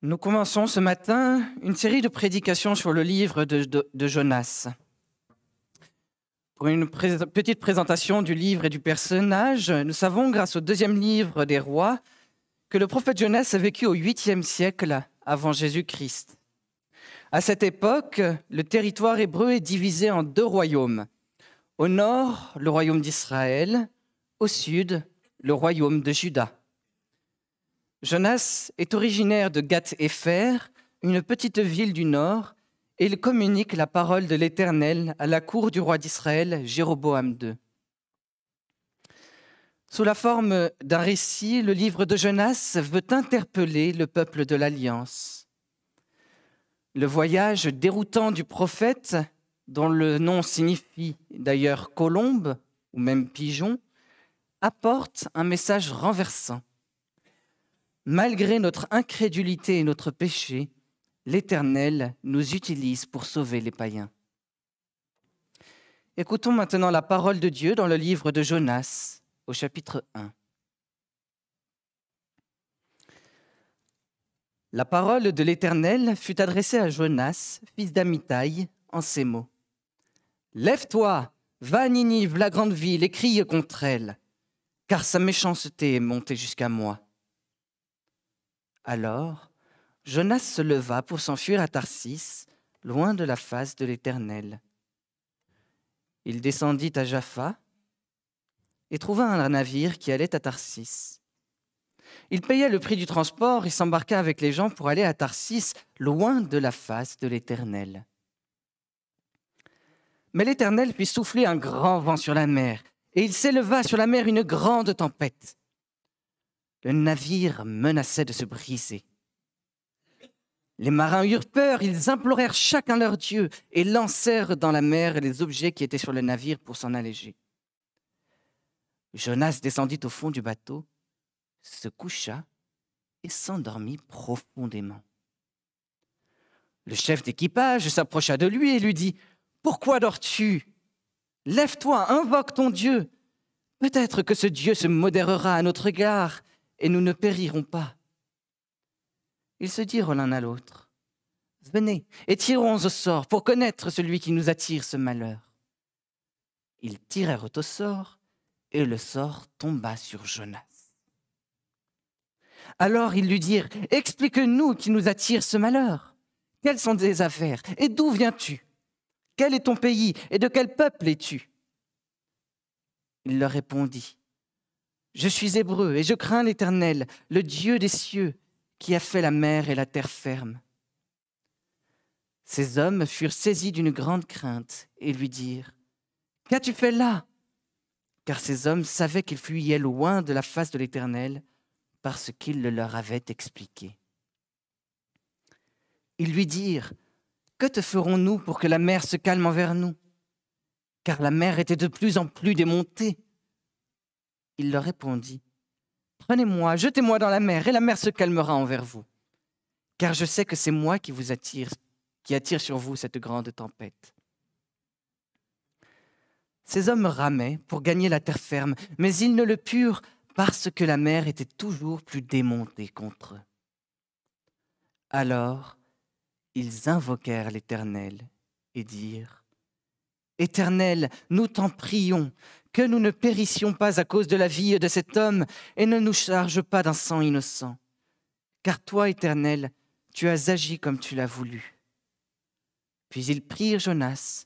Nous commençons ce matin une série de prédications sur le livre de, Jonas. Pour une petite présentation du livre et du personnage, nous savons grâce au deuxième livre des rois que le prophète Jonas a vécu au 8e siècle avant Jésus-Christ. À cette époque, le territoire hébreu est divisé en deux royaumes. Au nord, le royaume d'Israël, au sud, le royaume de Juda. Jonas est originaire de Gath-Efer, une petite ville du nord, et il communique la parole de l'Éternel à la cour du roi d'Israël, Jéroboam II. Sous la forme d'un récit, le livre de Jonas veut interpeller le peuple de l'Alliance. Le voyage déroutant du prophète, dont le nom signifie d'ailleurs colombe ou même pigeon, apporte un message renversant. Malgré notre incrédulité et notre péché, l'Éternel nous utilise pour sauver les païens. Écoutons maintenant la parole de Dieu dans le livre de Jonas au chapitre 1. La parole de l'Éternel fut adressée à Jonas, fils d'Amitai, en ces mots. Lève-toi, va à Ninive, la grande ville, et crie contre elle, car sa méchanceté est montée jusqu'à moi alors, Jonas se leva pour s'enfuir à Tarsis, loin de la face de l'Éternel. Il descendit à Jaffa et trouva un navire qui allait à Tarsis. Il paya le prix du transport et s'embarqua avec les gens pour aller à Tarsis, loin de la face de l'Éternel. Mais l'Éternel fit souffler un grand vent sur la mer, et il s'éleva sur la mer une grande tempête. Le navire menaçait de se briser. Les marins eurent peur, ils implorèrent chacun leur Dieu et lancèrent dans la mer les objets qui étaient sur le navire pour s'en alléger. Jonas descendit au fond du bateau, se coucha et s'endormit profondément. Le chef d'équipage s'approcha de lui et lui dit Pourquoi dors-tu Lève-toi, invoque ton Dieu. Peut-être que ce Dieu se modérera à notre égard et nous ne périrons pas. Ils se dirent l'un à l'autre, Venez et tirons au sort pour connaître celui qui nous attire ce malheur. Ils tirèrent au sort et le sort tomba sur Jonas. Alors ils lui dirent, Explique-nous qui nous attire ce malheur. Quelles sont tes affaires et d'où viens-tu Quel est ton pays et de quel peuple es-tu Il leur répondit, je suis hébreu et je crains l'Éternel, le Dieu des cieux, qui a fait la mer et la terre ferme. Ces hommes furent saisis d'une grande crainte et lui dirent Qu'as-tu fait là Car ces hommes savaient qu'ils fuyaient loin de la face de l'Éternel parce qu'il le leur avait expliqué. Ils lui dirent Que te ferons-nous pour que la mer se calme envers nous Car la mer était de plus en plus démontée. Il leur répondit, Prenez-moi, jetez-moi dans la mer, et la mer se calmera envers vous. Car je sais que c'est moi qui vous attire, qui attire sur vous cette grande tempête. Ces hommes ramaient pour gagner la terre ferme, mais ils ne le purent parce que la mer était toujours plus démontée contre eux. Alors ils invoquèrent l'Éternel et dirent, Éternel, nous t'en prions, que nous ne périssions pas à cause de la vie de cet homme, et ne nous charge pas d'un sang innocent. Car toi, Éternel, tu as agi comme tu l'as voulu. Puis ils prirent Jonas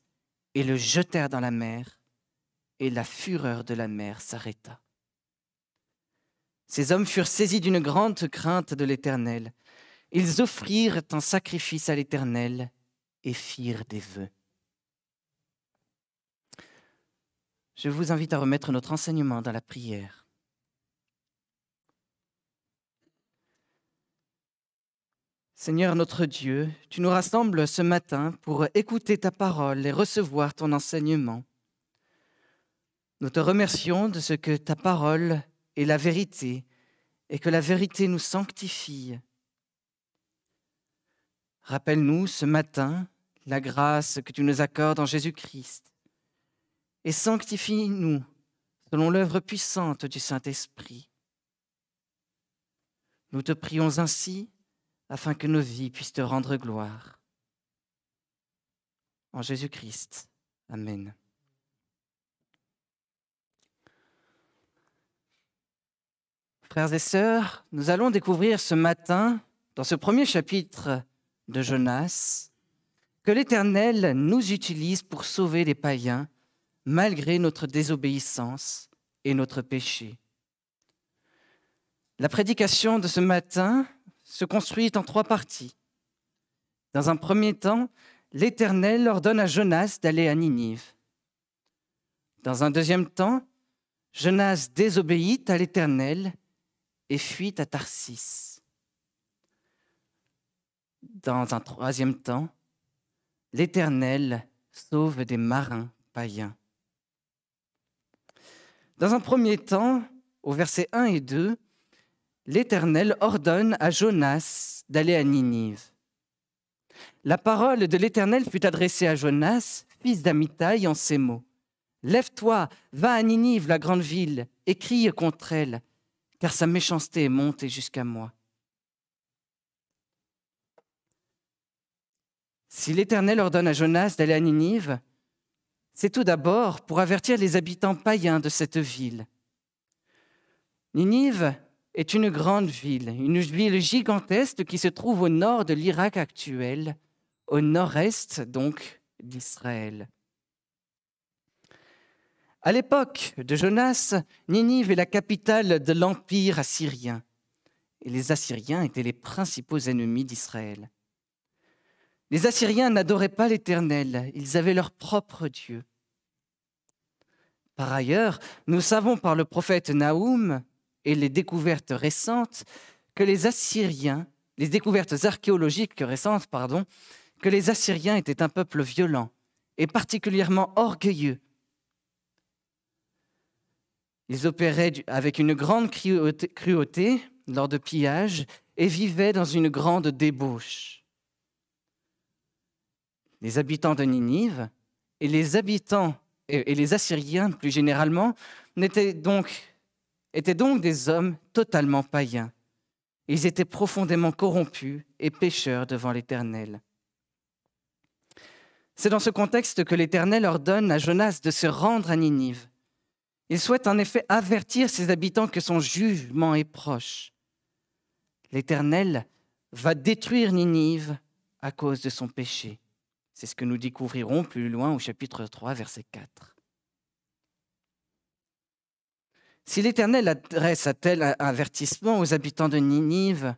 et le jetèrent dans la mer, et la fureur de la mer s'arrêta. Ces hommes furent saisis d'une grande crainte de l'Éternel. Ils offrirent un sacrifice à l'Éternel et firent des vœux. Je vous invite à remettre notre enseignement dans la prière. Seigneur notre Dieu, tu nous rassembles ce matin pour écouter ta parole et recevoir ton enseignement. Nous te remercions de ce que ta parole est la vérité et que la vérité nous sanctifie. Rappelle-nous ce matin la grâce que tu nous accordes en Jésus-Christ et sanctifie-nous selon l'œuvre puissante du Saint-Esprit. Nous te prions ainsi afin que nos vies puissent te rendre gloire. En Jésus-Christ. Amen. Frères et sœurs, nous allons découvrir ce matin, dans ce premier chapitre de Jonas, que l'Éternel nous utilise pour sauver les païens malgré notre désobéissance et notre péché. La prédication de ce matin se construit en trois parties. Dans un premier temps, l'Éternel ordonne à Jonas d'aller à Ninive. Dans un deuxième temps, Jonas désobéit à l'Éternel et fuit à Tarsis. Dans un troisième temps, l'Éternel sauve des marins païens. Dans un premier temps, au verset 1 et 2, l'Éternel ordonne à Jonas d'aller à Ninive. La parole de l'Éternel fut adressée à Jonas, fils d'Amitai, en ces mots. Lève-toi, va à Ninive, la grande ville, et crie contre elle, car sa méchanceté est montée jusqu'à moi. Si l'Éternel ordonne à Jonas d'aller à Ninive, c'est tout d'abord pour avertir les habitants païens de cette ville. Ninive est une grande ville, une ville gigantesque qui se trouve au nord de l'Irak actuel, au nord-est donc d'Israël. À l'époque de Jonas, Ninive est la capitale de l'empire assyrien, et les Assyriens étaient les principaux ennemis d'Israël. Les Assyriens n'adoraient pas l'Éternel, ils avaient leur propre Dieu. Par ailleurs, nous savons par le prophète Naoum et les découvertes récentes que les Assyriens, les découvertes archéologiques récentes, pardon, que les Assyriens étaient un peuple violent et particulièrement orgueilleux. Ils opéraient avec une grande cruauté lors de pillages et vivaient dans une grande débauche les habitants de Ninive et les habitants et, les Assyriens plus généralement étaient donc, étaient donc des hommes totalement païens. Ils étaient profondément corrompus et pécheurs devant l'Éternel. C'est dans ce contexte que l'Éternel ordonne à Jonas de se rendre à Ninive. Il souhaite en effet avertir ses habitants que son jugement est proche. L'Éternel va détruire Ninive à cause de son péché. C'est ce que nous découvrirons plus loin au chapitre 3, verset 4. Si l'Éternel adresse à tel avertissement aux habitants de Ninive,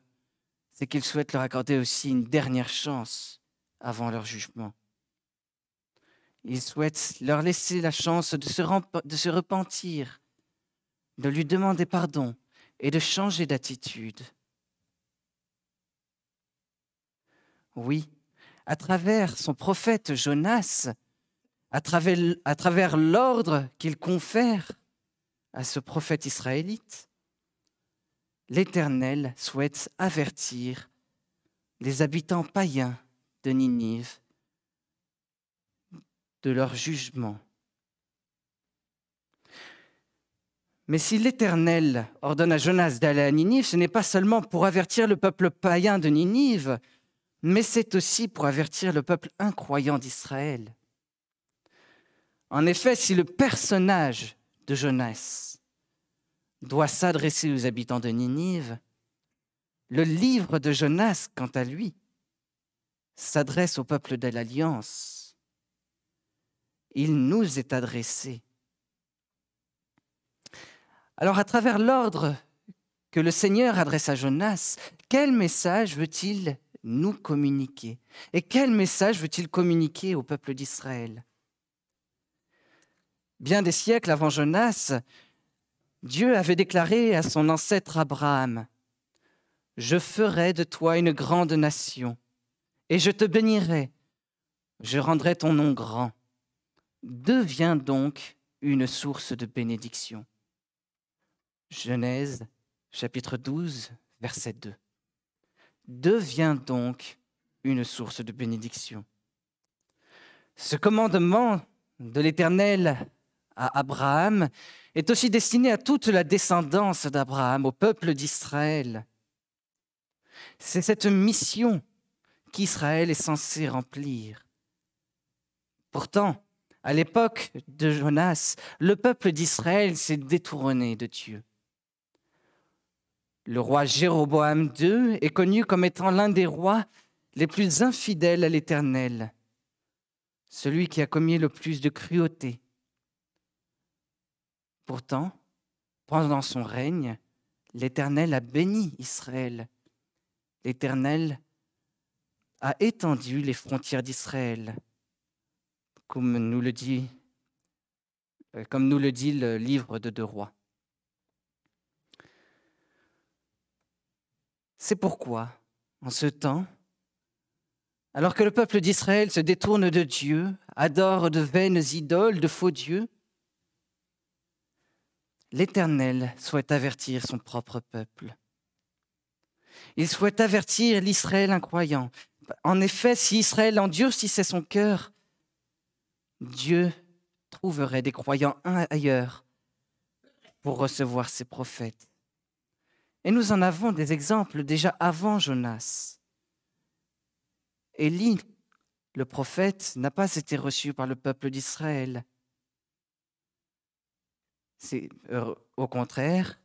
c'est qu'il souhaite leur accorder aussi une dernière chance avant leur jugement. Il souhaite leur laisser la chance de se repentir, de lui demander pardon et de changer d'attitude. Oui, à travers son prophète Jonas, à travers, à travers l'ordre qu'il confère à ce prophète israélite, l'Éternel souhaite avertir les habitants païens de Ninive de leur jugement. Mais si l'Éternel ordonne à Jonas d'aller à Ninive, ce n'est pas seulement pour avertir le peuple païen de Ninive, mais c'est aussi pour avertir le peuple incroyant d'Israël. En effet, si le personnage de Jonas doit s'adresser aux habitants de Ninive, le livre de Jonas, quant à lui, s'adresse au peuple de l'Alliance. Il nous est adressé. Alors à travers l'ordre que le Seigneur adresse à Jonas, quel message veut-il nous communiquer. Et quel message veut-il communiquer au peuple d'Israël Bien des siècles avant Jonas, Dieu avait déclaré à son ancêtre Abraham, Je ferai de toi une grande nation, et je te bénirai, je rendrai ton nom grand. Deviens donc une source de bénédiction. Genèse chapitre 12, verset 2 devient donc une source de bénédiction. Ce commandement de l'Éternel à Abraham est aussi destiné à toute la descendance d'Abraham, au peuple d'Israël. C'est cette mission qu'Israël est censé remplir. Pourtant, à l'époque de Jonas, le peuple d'Israël s'est détourné de Dieu. Le roi Jéroboam II est connu comme étant l'un des rois les plus infidèles à l'Éternel, celui qui a commis le plus de cruauté. Pourtant, pendant son règne, l'Éternel a béni Israël. L'Éternel a étendu les frontières d'Israël, comme nous le dit, euh, comme nous le dit le livre de Deux Rois. C'est pourquoi, en ce temps, alors que le peuple d'Israël se détourne de Dieu, adore de vaines idoles, de faux dieux, l'Éternel souhaite avertir son propre peuple. Il souhaite avertir l'Israël incroyant. En effet, si Israël endurcissait son cœur, Dieu trouverait des croyants ailleurs pour recevoir ses prophètes. Et nous en avons des exemples déjà avant Jonas. Élie, le prophète, n'a pas été reçu par le peuple d'Israël. C'est, euh, au contraire,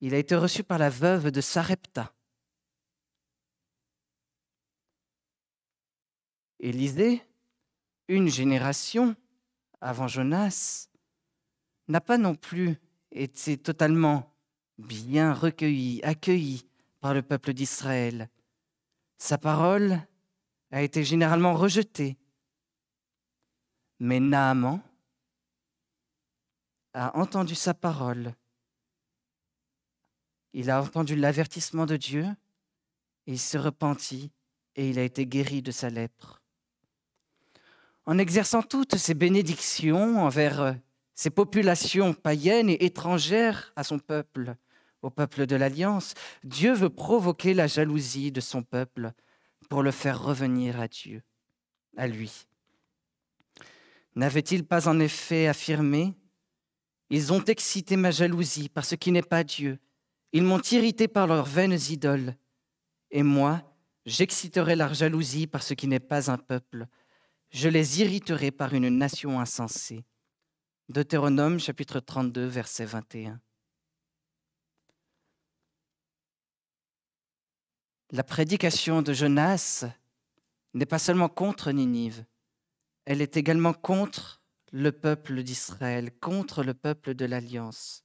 il a été reçu par la veuve de Sarepta. Élisée, une génération avant Jonas, n'a pas non plus été totalement bien recueilli, accueilli par le peuple d'Israël. Sa parole a été généralement rejetée. Mais Naaman a entendu sa parole. Il a entendu l'avertissement de Dieu, il se repentit et il a été guéri de sa lèpre. En exerçant toutes ces bénédictions envers ces populations païennes et étrangères à son peuple, au peuple de l'Alliance, Dieu veut provoquer la jalousie de son peuple pour le faire revenir à Dieu, à lui. N'avait-il pas en effet affirmé Ils ont excité ma jalousie par ce qui n'est pas Dieu. Ils m'ont irrité par leurs vaines idoles. Et moi, j'exciterai leur jalousie par ce qui n'est pas un peuple. Je les irriterai par une nation insensée. Deutéronome chapitre 32, verset 21. La prédication de Jonas n'est pas seulement contre Ninive, elle est également contre le peuple d'Israël, contre le peuple de l'Alliance.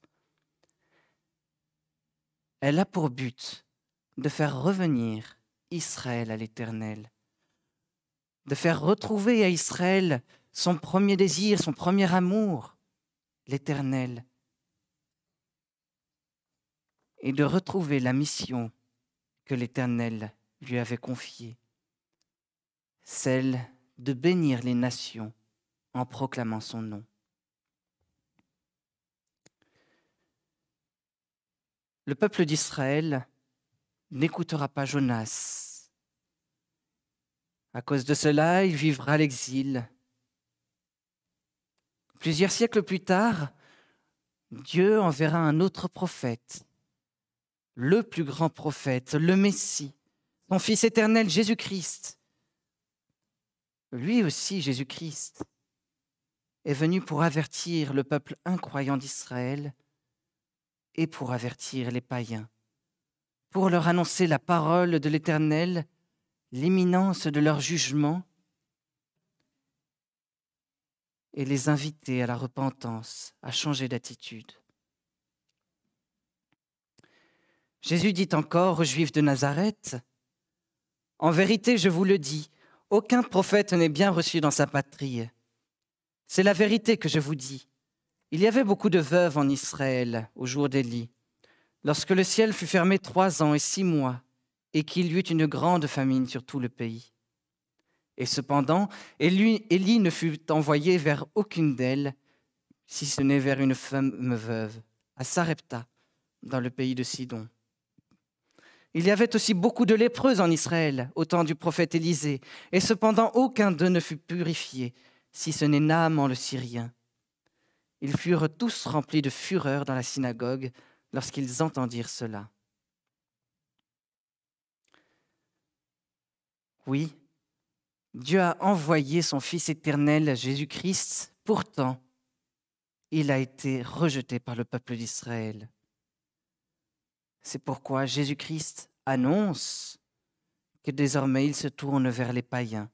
Elle a pour but de faire revenir Israël à l'Éternel, de faire retrouver à Israël son premier désir, son premier amour, l'Éternel et de retrouver la mission que l'Éternel lui avait confiée, celle de bénir les nations en proclamant son nom. Le peuple d'Israël n'écoutera pas Jonas. À cause de cela, il vivra l'exil Plusieurs siècles plus tard, Dieu enverra un autre prophète, le plus grand prophète, le Messie, son Fils éternel Jésus-Christ. Lui aussi, Jésus-Christ, est venu pour avertir le peuple incroyant d'Israël et pour avertir les païens, pour leur annoncer la parole de l'Éternel, l'imminence de leur jugement et les inviter à la repentance, à changer d'attitude. Jésus dit encore aux Juifs de Nazareth, En vérité, je vous le dis, aucun prophète n'est bien reçu dans sa patrie. C'est la vérité que je vous dis. Il y avait beaucoup de veuves en Israël au jour lits, lorsque le ciel fut fermé trois ans et six mois, et qu'il y eut une grande famine sur tout le pays. Et cependant, Élie, ne fut envoyé vers aucune d'elles, si ce n'est vers une femme veuve, à Sarepta, dans le pays de Sidon. Il y avait aussi beaucoup de lépreuses en Israël, au temps du prophète Élisée, et cependant aucun d'eux ne fut purifié, si ce n'est Naaman le Syrien. Ils furent tous remplis de fureur dans la synagogue lorsqu'ils entendirent cela. Oui, Dieu a envoyé son Fils éternel, Jésus-Christ. Pourtant, il a été rejeté par le peuple d'Israël. C'est pourquoi Jésus-Christ annonce que désormais il se tourne vers les païens.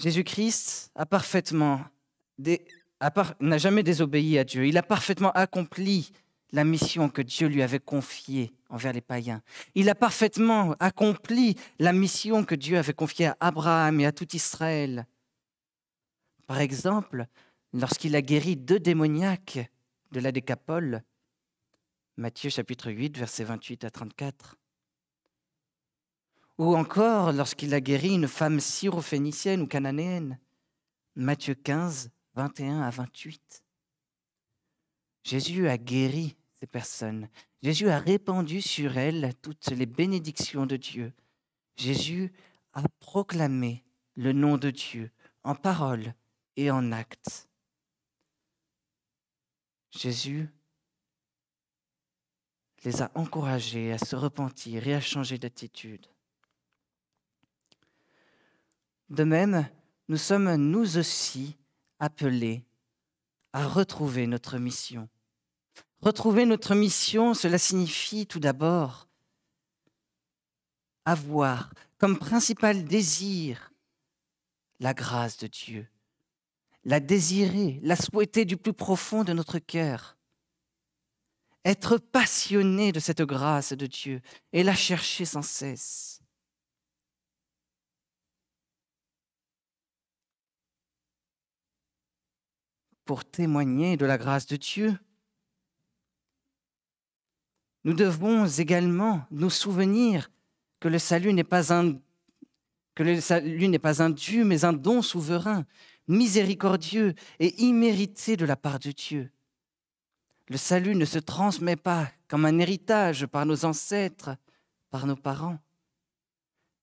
Jésus-Christ a parfaitement n'a jamais désobéi à Dieu. Il a parfaitement accompli la mission que Dieu lui avait confiée envers les païens. Il a parfaitement accompli la mission que Dieu avait confiée à Abraham et à tout Israël. Par exemple, lorsqu'il a guéri deux démoniaques de la décapole, Matthieu chapitre 8, versets 28 à 34. Ou encore lorsqu'il a guéri une femme syrophénicienne ou cananéenne, Matthieu 15, 21 à 28. Jésus a guéri Jésus a répandu sur elles toutes les bénédictions de Dieu. Jésus a proclamé le nom de Dieu en parole et en acte. Jésus les a encouragés à se repentir et à changer d'attitude. De même, nous sommes nous aussi appelés à retrouver notre mission. Retrouver notre mission, cela signifie tout d'abord avoir comme principal désir la grâce de Dieu, la désirer, la souhaiter du plus profond de notre cœur, être passionné de cette grâce de Dieu et la chercher sans cesse. Pour témoigner de la grâce de Dieu, nous devons également nous souvenir que le salut n'est pas un que le salut n'est pas un dû, mais un don souverain, miséricordieux et immérité de la part de Dieu. Le salut ne se transmet pas comme un héritage par nos ancêtres, par nos parents.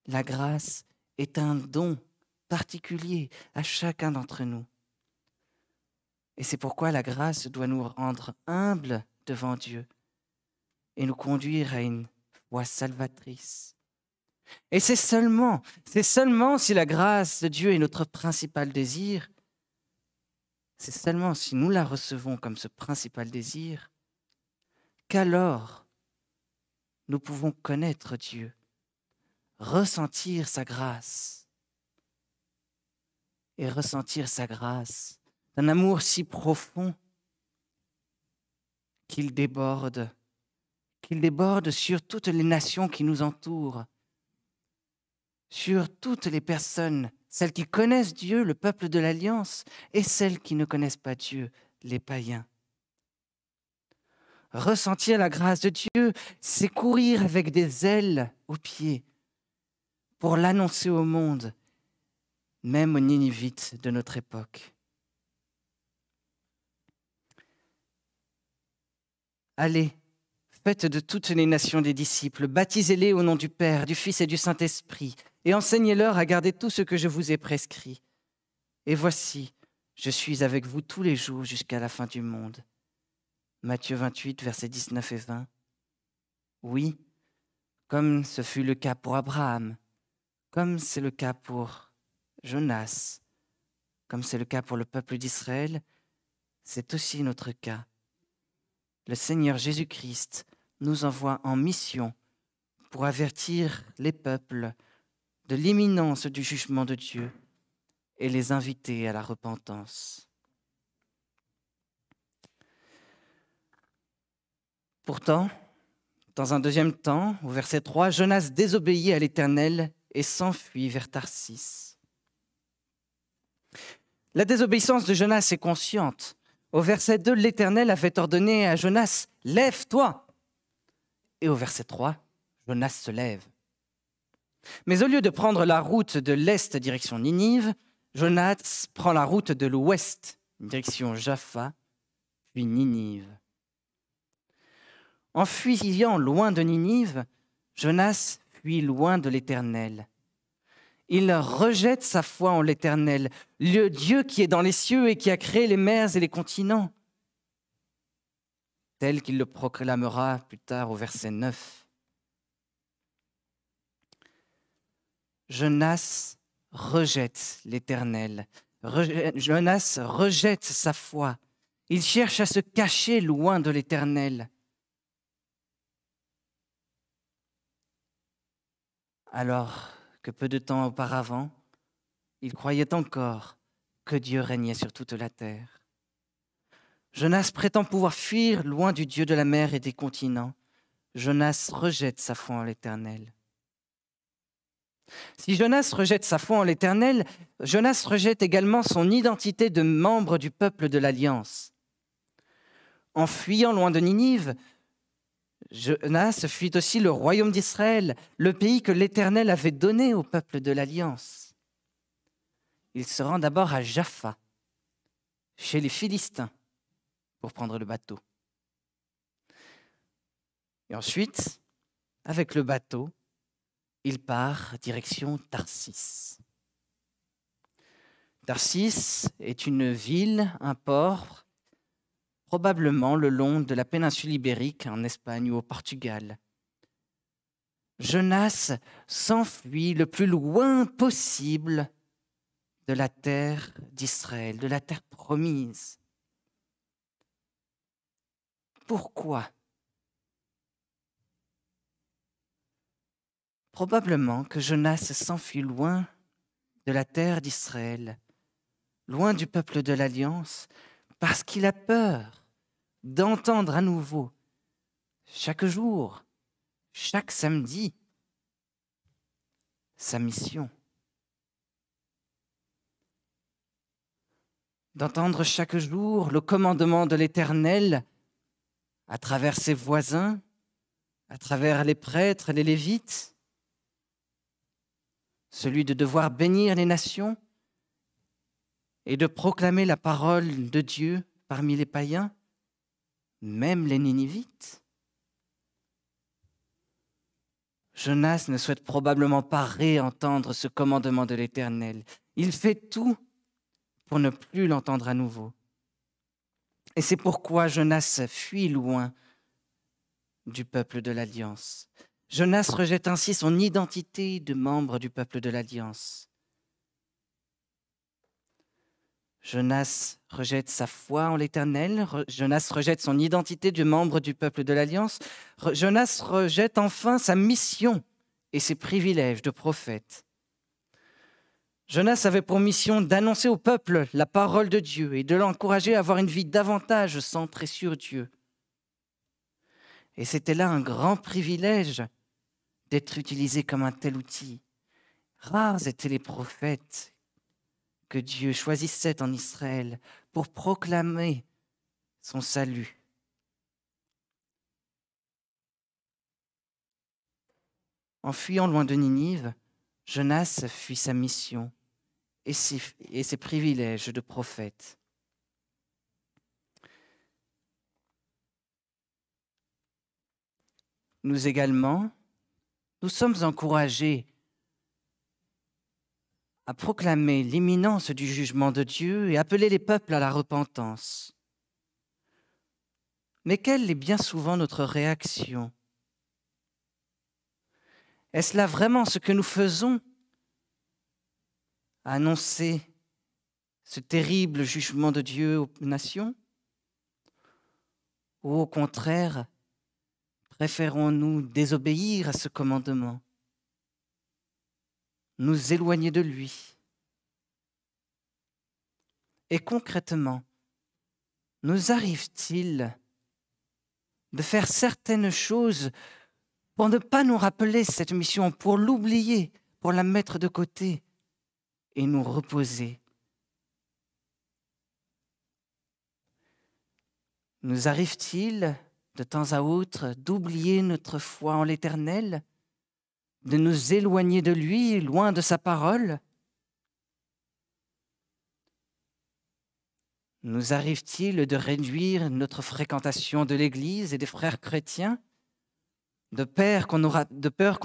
La grâce est un don particulier à chacun d'entre nous. Et c'est pourquoi la grâce doit nous rendre humbles devant Dieu, et nous conduire à une voie salvatrice. Et c'est seulement, c'est seulement si la grâce de Dieu est notre principal désir, c'est seulement si nous la recevons comme ce principal désir, qu'alors nous pouvons connaître Dieu, ressentir sa grâce, et ressentir sa grâce d'un amour si profond qu'il déborde il déborde sur toutes les nations qui nous entourent, sur toutes les personnes, celles qui connaissent Dieu, le peuple de l'Alliance, et celles qui ne connaissent pas Dieu, les païens. Ressentir la grâce de Dieu, c'est courir avec des ailes aux pieds pour l'annoncer au monde, même aux Ninivites de notre époque. Allez de toutes les nations des disciples, baptisez-les au nom du Père, du Fils et du Saint-Esprit, et enseignez-leur à garder tout ce que je vous ai prescrit. Et voici, je suis avec vous tous les jours jusqu'à la fin du monde. Matthieu 28, versets 19 et 20. Oui, comme ce fut le cas pour Abraham, comme c'est le cas pour Jonas, comme c'est le cas pour le peuple d'Israël, c'est aussi notre cas. Le Seigneur Jésus-Christ nous envoie en mission pour avertir les peuples de l'imminence du jugement de Dieu et les inviter à la repentance. Pourtant, dans un deuxième temps, au verset 3, Jonas désobéit à l'Éternel et s'enfuit vers Tarsis. La désobéissance de Jonas est consciente. Au verset 2, l'Éternel avait ordonné à Jonas, Lève-toi et au verset 3, Jonas se lève. Mais au lieu de prendre la route de l'est direction Ninive, Jonas prend la route de l'ouest direction Jaffa, puis Ninive. En fuyant loin de Ninive, Jonas fuit loin de l'Éternel. Il rejette sa foi en l'Éternel, le Dieu qui est dans les cieux et qui a créé les mers et les continents tel qu'il le proclamera plus tard au verset 9. Jonas rejette l'Éternel. Jonas rejette sa foi. Il cherche à se cacher loin de l'Éternel. Alors que peu de temps auparavant, il croyait encore que Dieu régnait sur toute la terre. Jonas prétend pouvoir fuir loin du Dieu de la mer et des continents. Jonas rejette sa foi en l'Éternel. Si Jonas rejette sa foi en l'Éternel, Jonas rejette également son identité de membre du peuple de l'Alliance. En fuyant loin de Ninive, Jonas fuit aussi le royaume d'Israël, le pays que l'Éternel avait donné au peuple de l'Alliance. Il se rend d'abord à Jaffa, chez les Philistins pour prendre le bateau. Et ensuite, avec le bateau, il part direction Tarsis. Tarsis est une ville, un port, probablement le long de la péninsule ibérique en Espagne ou au Portugal. Jonas s'enfuit le plus loin possible de la terre d'Israël, de la terre promise. Pourquoi Probablement que Jonas s'enfuit loin de la terre d'Israël, loin du peuple de l'Alliance, parce qu'il a peur d'entendre à nouveau, chaque jour, chaque samedi, sa mission. D'entendre chaque jour le commandement de l'Éternel à travers ses voisins, à travers les prêtres, les lévites, celui de devoir bénir les nations et de proclamer la parole de Dieu parmi les païens, même les Ninivites. Jonas ne souhaite probablement pas réentendre ce commandement de l'Éternel. Il fait tout pour ne plus l'entendre à nouveau. Et c'est pourquoi Jonas fuit loin du peuple de l'Alliance. Jonas rejette ainsi son identité de membre du peuple de l'Alliance. Jonas rejette sa foi en l'Éternel, Jonas rejette son identité de membre du peuple de l'Alliance, Jonas rejette enfin sa mission et ses privilèges de prophète. Jonas avait pour mission d'annoncer au peuple la parole de Dieu et de l'encourager à avoir une vie davantage centrée sur Dieu. Et c'était là un grand privilège d'être utilisé comme un tel outil. Rares étaient les prophètes que Dieu choisissait en Israël pour proclamer son salut. En fuyant loin de Ninive, Jonas fuit sa mission et ses, privilèges de prophète. Nous également, nous sommes encouragés à proclamer l'imminence du jugement de Dieu et appeler les peuples à la repentance. Mais quelle est bien souvent notre réaction Est-ce là vraiment ce que nous faisons annoncer ce terrible jugement de Dieu aux nations Ou au contraire, préférons-nous désobéir à ce commandement, nous éloigner de lui Et concrètement, nous arrive-t-il de faire certaines choses pour ne pas nous rappeler cette mission, pour l'oublier, pour la mettre de côté et nous reposer. Nous arrive-t-il de temps à autre d'oublier notre foi en l'Éternel, de nous éloigner de lui, loin de sa parole Nous arrive-t-il de réduire notre fréquentation de l'Église et des frères chrétiens, de peur qu'on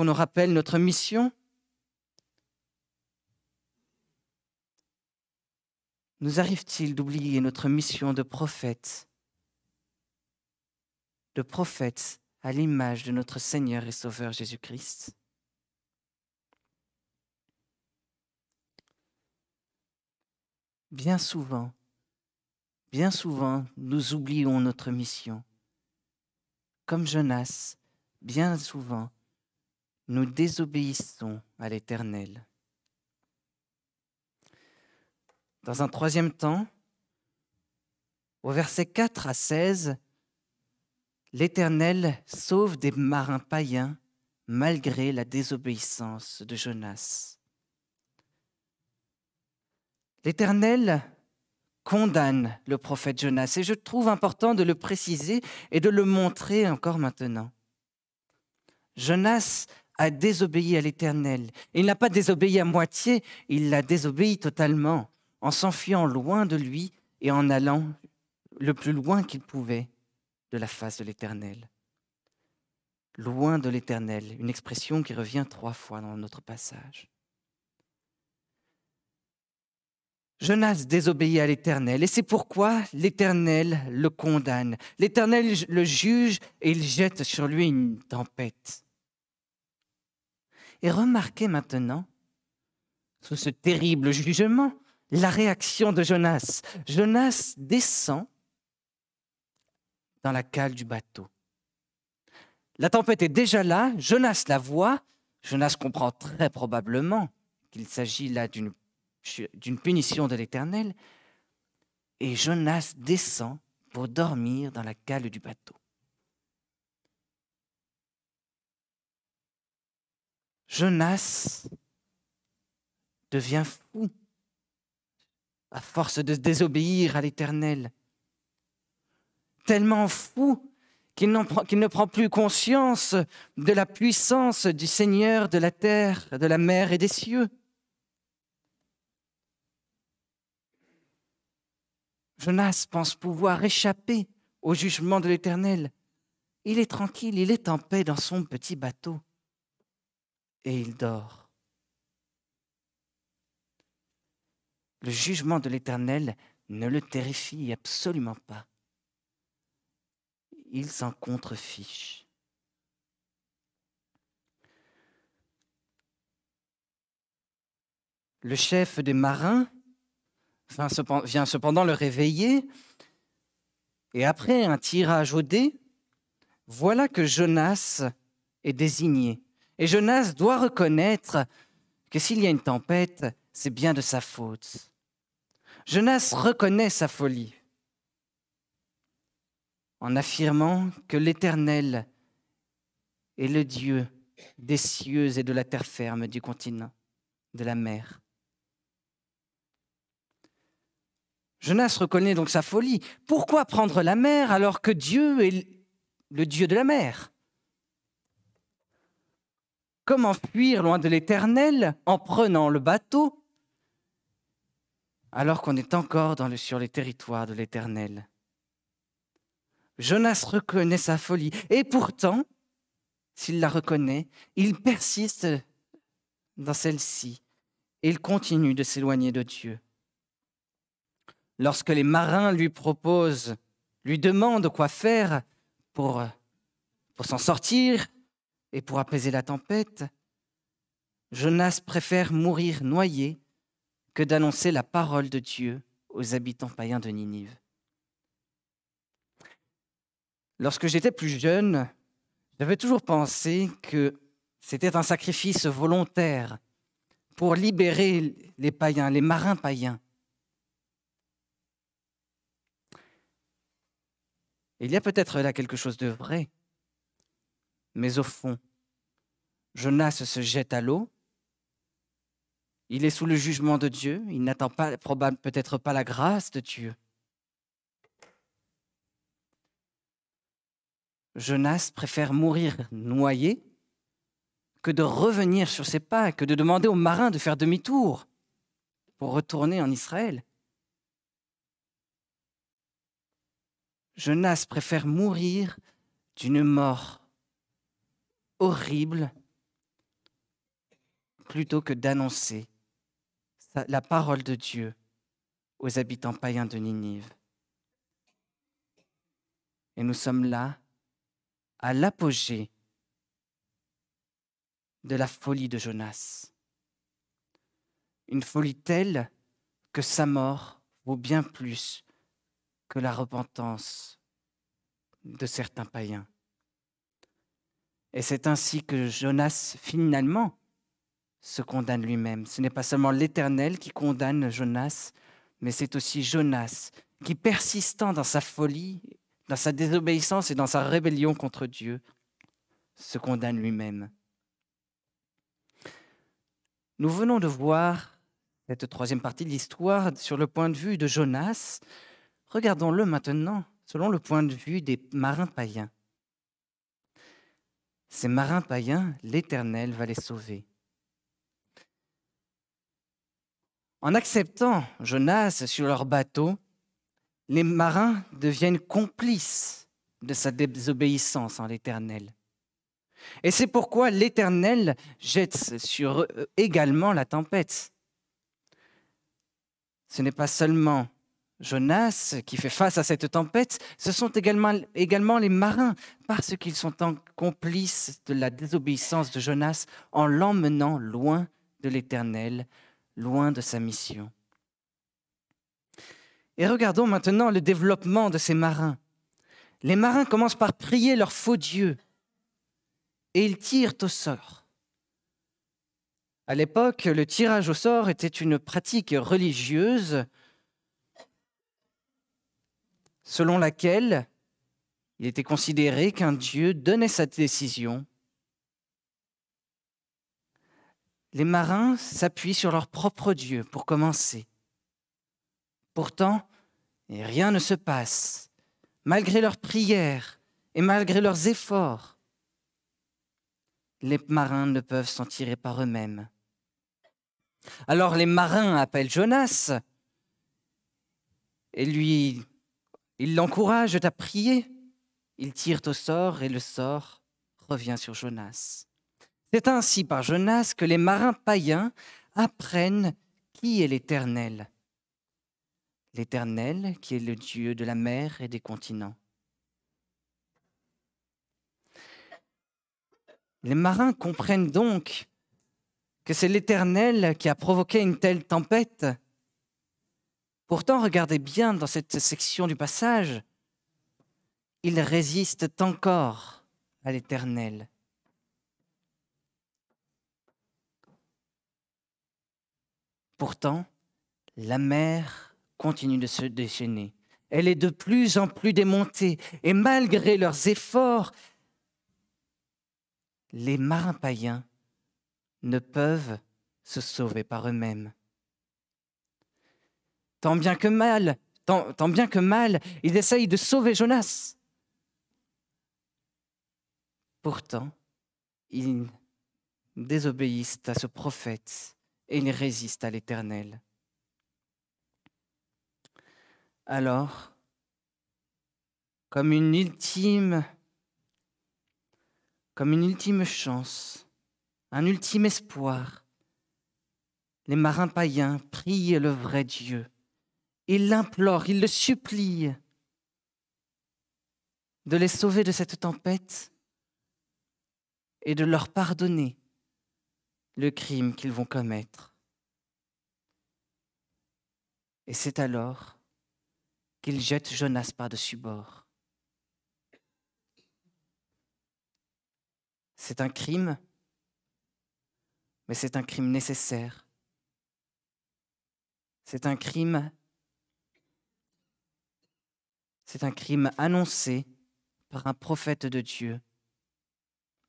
nous rappelle notre mission Nous arrive-t-il d'oublier notre mission de prophète, de prophète à l'image de notre Seigneur et Sauveur Jésus-Christ Bien souvent, bien souvent, nous oublions notre mission. Comme Jonas, bien souvent, nous désobéissons à l'Éternel. Dans un troisième temps, au verset 4 à 16, l'Éternel sauve des marins païens malgré la désobéissance de Jonas. L'Éternel condamne le prophète Jonas et je trouve important de le préciser et de le montrer encore maintenant. Jonas a désobéi à l'Éternel. Il n'a pas désobéi à moitié, il l'a désobéi totalement en s'enfuyant loin de lui et en allant le plus loin qu'il pouvait de la face de l'Éternel. Loin de l'Éternel, une expression qui revient trois fois dans notre passage. Jonas désobéit à l'Éternel, et c'est pourquoi l'Éternel le condamne. L'Éternel le juge et il jette sur lui une tempête. Et remarquez maintenant, sous ce terrible jugement, la réaction de Jonas. Jonas descend dans la cale du bateau. La tempête est déjà là, Jonas la voit, Jonas comprend très probablement qu'il s'agit là d'une punition de l'Éternel, et Jonas descend pour dormir dans la cale du bateau. Jonas devient fou à force de désobéir à l'Éternel. Tellement fou qu'il ne prend plus conscience de la puissance du Seigneur de la terre, de la mer et des cieux. Jonas pense pouvoir échapper au jugement de l'Éternel. Il est tranquille, il est en paix dans son petit bateau. Et il dort. le jugement de l'Éternel ne le terrifie absolument pas. Il s'en contrefiche. Le chef des marins vient cependant le réveiller, et après un tirage au dé, voilà que Jonas est désigné. Et Jonas doit reconnaître que s'il y a une tempête, c'est bien de sa faute. Jonas reconnaît sa folie en affirmant que l'Éternel est le Dieu des cieux et de la terre ferme, du continent, de la mer. Jonas reconnaît donc sa folie. Pourquoi prendre la mer alors que Dieu est le Dieu de la mer Comment fuir loin de l'Éternel en prenant le bateau alors qu'on est encore sur les territoires de l'Éternel. Jonas reconnaît sa folie, et pourtant, s'il la reconnaît, il persiste dans celle-ci, et il continue de s'éloigner de Dieu. Lorsque les marins lui proposent, lui demandent quoi faire pour, pour s'en sortir et pour apaiser la tempête, Jonas préfère mourir noyé que d'annoncer la parole de Dieu aux habitants païens de Ninive. Lorsque j'étais plus jeune, j'avais toujours pensé que c'était un sacrifice volontaire pour libérer les païens, les marins païens. Il y a peut-être là quelque chose de vrai, mais au fond, Jonas se jette à l'eau il est sous le jugement de Dieu, il n'attend pas, peut-être pas la grâce de Dieu. Jonas préfère mourir noyé que de revenir sur ses pas, que de demander aux marins de faire demi-tour pour retourner en Israël. Jonas préfère mourir d'une mort horrible plutôt que d'annoncer la parole de Dieu aux habitants païens de Ninive. Et nous sommes là à l'apogée de la folie de Jonas. Une folie telle que sa mort vaut bien plus que la repentance de certains païens. Et c'est ainsi que Jonas, finalement, se condamne lui-même. Ce n'est pas seulement l'Éternel qui condamne Jonas, mais c'est aussi Jonas qui, persistant dans sa folie, dans sa désobéissance et dans sa rébellion contre Dieu, se condamne lui-même. Nous venons de voir cette troisième partie de l'histoire sur le point de vue de Jonas. Regardons-le maintenant selon le point de vue des marins païens. Ces marins païens, l'Éternel va les sauver. En acceptant Jonas sur leur bateau, les marins deviennent complices de sa désobéissance en l'Éternel. Et c'est pourquoi l'Éternel jette sur eux euh, également la tempête. Ce n'est pas seulement Jonas qui fait face à cette tempête, ce sont également, les marins, parce qu'ils sont complices de la désobéissance de Jonas en l'emmenant loin de l'Éternel, loin de sa mission. Et regardons maintenant le développement de ces marins. Les marins commencent par prier leur faux Dieu et ils tirent au sort. À l'époque, le tirage au sort était une pratique religieuse selon laquelle il était considéré qu'un Dieu donnait sa décision les marins s'appuient sur leur propre Dieu pour commencer. Pourtant, rien ne se passe, malgré leurs prières et malgré leurs efforts. Les marins ne peuvent s'en tirer par eux-mêmes. Alors les marins appellent Jonas et lui, ils l'encouragent à prier. Ils tirent au sort et le sort revient sur Jonas. C'est ainsi par Jonas que les marins païens apprennent qui est l'Éternel. L'Éternel qui est le Dieu de la mer et des continents. Les marins comprennent donc que c'est l'Éternel qui a provoqué une telle tempête. Pourtant, regardez bien dans cette section du passage, ils résistent encore à l'Éternel. Pourtant, la mer continue de se déchaîner. Elle est de plus en plus démontée et malgré leurs efforts, les marins païens ne peuvent se sauver par eux-mêmes. Tant bien que mal, tant, bien que mal, ils essayent de sauver Jonas. Pourtant, ils désobéissent à ce prophète et ils résiste à l'Éternel. Alors, comme une ultime, comme une ultime chance, un ultime espoir, les marins païens prient le vrai Dieu. Ils l'implorent, ils le supplient de les sauver de cette tempête et de leur pardonner le crime qu'ils vont commettre. Et c'est alors qu'ils jettent Jonas par-dessus bord. C'est un crime, mais c'est un crime nécessaire. C'est un crime c'est un crime annoncé par un prophète de Dieu,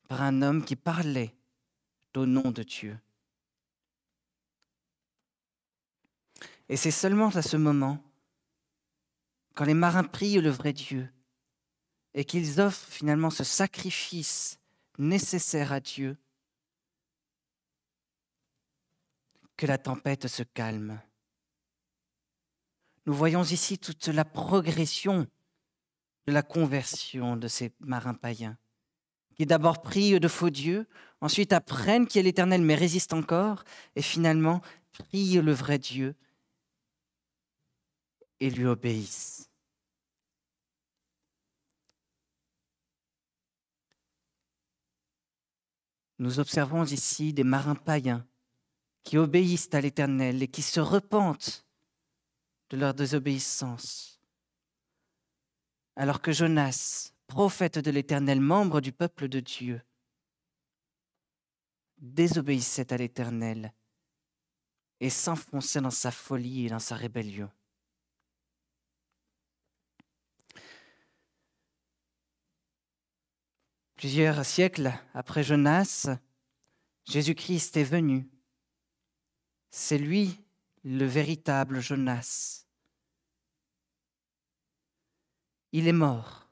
par un homme qui parlait au nom de Dieu. Et c'est seulement à ce moment, quand les marins prient le vrai Dieu, et qu'ils offrent finalement ce sacrifice nécessaire à Dieu, que la tempête se calme. Nous voyons ici toute la progression de la conversion de ces marins païens qui d'abord prient de faux dieux, ensuite apprennent qui est l'Éternel mais résistent encore, et finalement prient le vrai Dieu et lui obéissent. Nous observons ici des marins païens qui obéissent à l'Éternel et qui se repentent de leur désobéissance. Alors que Jonas prophète de l'Éternel, membre du peuple de Dieu, désobéissait à l'Éternel et s'enfonçait dans sa folie et dans sa rébellion. Plusieurs siècles après Jonas, Jésus-Christ est venu. C'est lui le véritable Jonas. Il est mort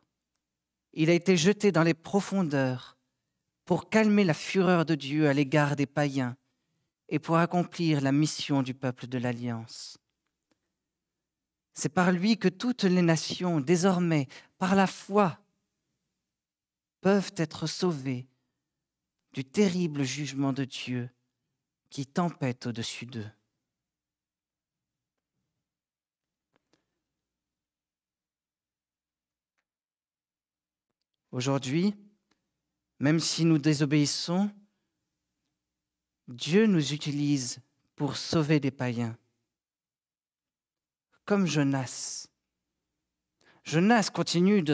il a été jeté dans les profondeurs pour calmer la fureur de Dieu à l'égard des païens et pour accomplir la mission du peuple de l'Alliance. C'est par lui que toutes les nations, désormais, par la foi, peuvent être sauvées du terrible jugement de Dieu qui tempête au-dessus d'eux. Aujourd'hui, même si nous désobéissons, Dieu nous utilise pour sauver des païens. Comme Jonas. Jonas continue de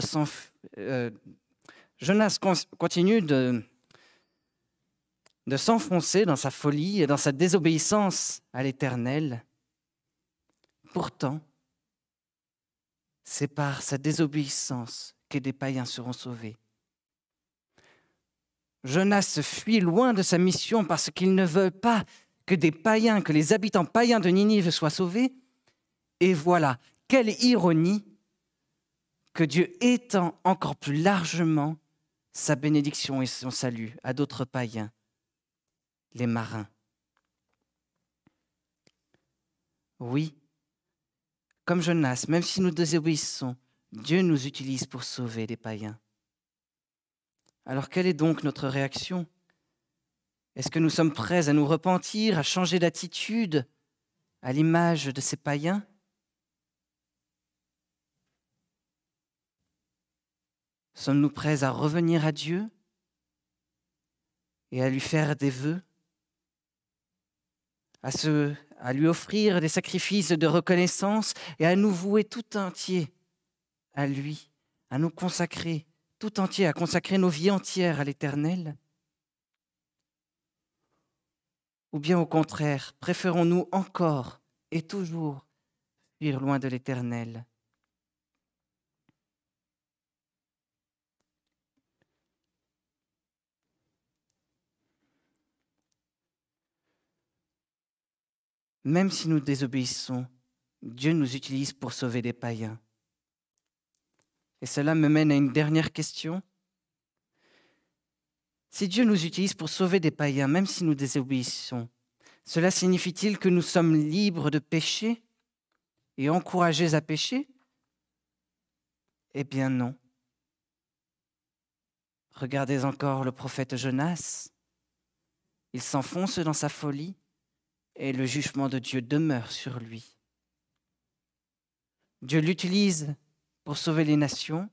euh, continue de s'enfoncer dans sa folie et dans sa désobéissance à l'Éternel. Pourtant, c'est par sa désobéissance que des païens seront sauvés. Jonas fuit loin de sa mission parce qu'il ne veut pas que des païens, que les habitants païens de Ninive soient sauvés. Et voilà, quelle ironie que Dieu étend encore plus largement sa bénédiction et son salut à d'autres païens, les marins. Oui, comme Jonas, même si nous désobéissons, Dieu nous utilise pour sauver des païens. Alors quelle est donc notre réaction Est-ce que nous sommes prêts à nous repentir, à changer d'attitude à l'image de ces païens Sommes-nous prêts à revenir à Dieu et à lui faire des vœux à, à lui offrir des sacrifices de reconnaissance et à nous vouer tout entier à lui, à nous consacrer tout entier, à consacrer nos vies entières à l'Éternel Ou bien au contraire, préférons-nous encore et toujours fuir loin de l'Éternel Même si nous désobéissons, Dieu nous utilise pour sauver des païens. Et cela me mène à une dernière question. Si Dieu nous utilise pour sauver des païens, même si nous désobéissons, cela signifie-t-il que nous sommes libres de pécher et encouragés à pécher Eh bien non. Regardez encore le prophète Jonas. Il s'enfonce dans sa folie et le jugement de Dieu demeure sur lui. Dieu l'utilise pour sauver les nations,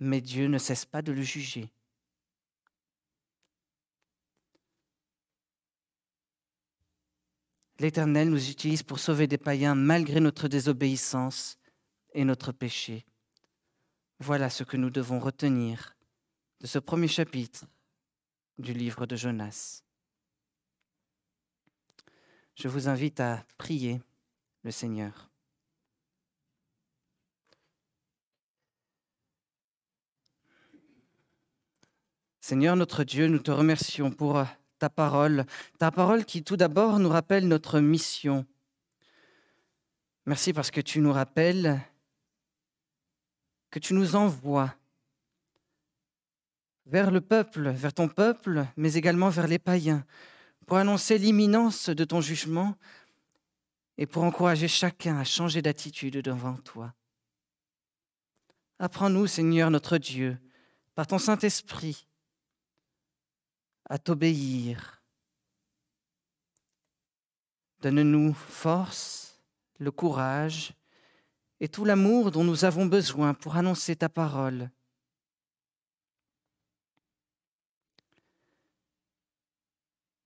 mais Dieu ne cesse pas de le juger. L'Éternel nous utilise pour sauver des païens malgré notre désobéissance et notre péché. Voilà ce que nous devons retenir de ce premier chapitre du livre de Jonas. Je vous invite à prier le Seigneur. Seigneur notre Dieu, nous te remercions pour euh, ta parole, ta parole qui tout d'abord nous rappelle notre mission. Merci parce que tu nous rappelles que tu nous envoies vers le peuple, vers ton peuple, mais également vers les païens, pour annoncer l'imminence de ton jugement et pour encourager chacun à changer d'attitude devant toi. Apprends-nous, Seigneur notre Dieu, par ton Saint-Esprit, à t'obéir. Donne-nous force, le courage et tout l'amour dont nous avons besoin pour annoncer ta parole.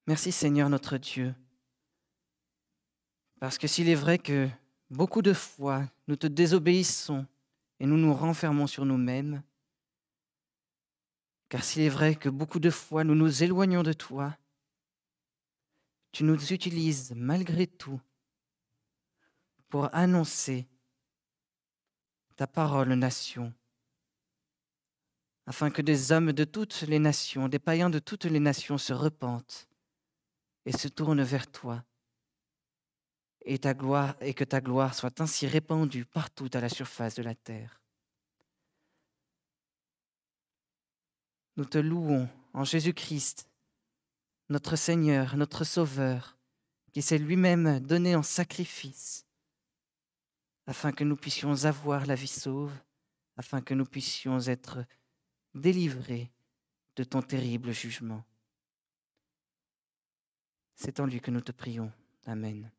Merci Seigneur notre Dieu, parce que s'il est vrai que beaucoup de fois nous te désobéissons et nous nous renfermons sur nous-mêmes, car s'il est vrai que beaucoup de fois nous nous éloignons de toi, tu nous utilises malgré tout pour annoncer ta parole aux nations, afin que des hommes de toutes les nations, des païens de toutes les nations se repentent et se tournent vers toi, et, ta gloire, et que ta gloire soit ainsi répandue partout à la surface de la terre. Nous te louons en Jésus-Christ, notre Seigneur, notre Sauveur, qui s'est lui-même donné en sacrifice, afin que nous puissions avoir la vie sauve, afin que nous puissions être délivrés de ton terrible jugement. C'est en lui que nous te prions. Amen.